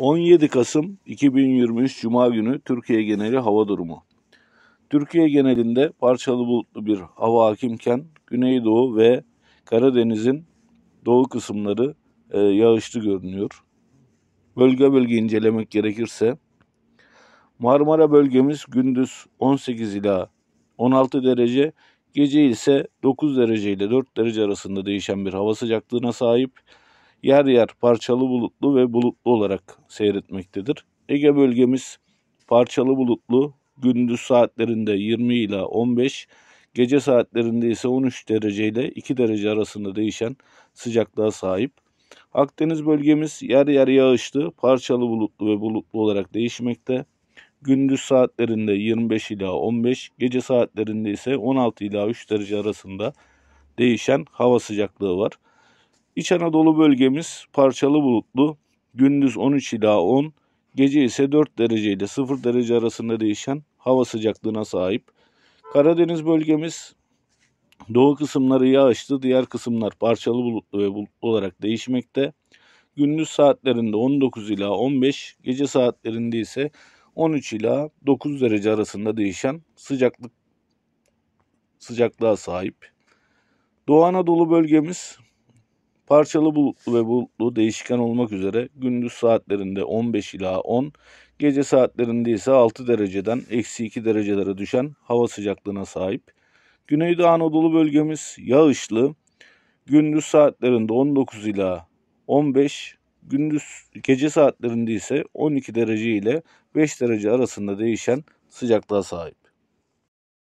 17 Kasım 2023 Cuma günü Türkiye geneli hava durumu. Türkiye genelinde parçalı bulutlu bir hava hakimken Güneydoğu ve Karadeniz'in doğu kısımları e, yağışlı görünüyor. Bölge bölge incelemek gerekirse Marmara bölgemiz gündüz 18 ila 16 derece, gece ise 9 derece ile 4 derece arasında değişen bir hava sıcaklığına sahip yer yer parçalı bulutlu ve bulutlu olarak seyretmektedir. Ege bölgemiz parçalı bulutlu, gündüz saatlerinde 20 ile 15, gece saatlerinde ise 13 derece ile 2 derece arasında değişen sıcaklığa sahip. Akdeniz bölgemiz yer yer yağışlı, parçalı bulutlu ve bulutlu olarak değişmekte. Gündüz saatlerinde 25 ila 15, gece saatlerinde ise 16 ila 3 derece arasında değişen hava sıcaklığı var. İç Anadolu bölgemiz parçalı bulutlu. Gündüz 13 ila 10, gece ise 4 derece ile 0 derece arasında değişen hava sıcaklığına sahip. Karadeniz bölgemiz doğu kısımları yağışlı, diğer kısımlar parçalı bulutlu ve bulutlu olarak değişmekte. Gündüz saatlerinde 19 ila 15, gece saatlerinde ise 13 ila 9 derece arasında değişen sıcaklık sıcaklığa sahip. Doğu Anadolu bölgemiz Parçalı bulutlu ve bulutlu değişken olmak üzere gündüz saatlerinde 15 ila 10, gece saatlerinde ise 6 dereceden eksi 2 derecelere düşen hava sıcaklığına sahip. Güneydoğu Anadolu bölgemiz yağışlı, gündüz saatlerinde 19 ila 15, gündüz gece saatlerinde ise 12 derece ile 5 derece arasında değişen sıcaklığa sahip.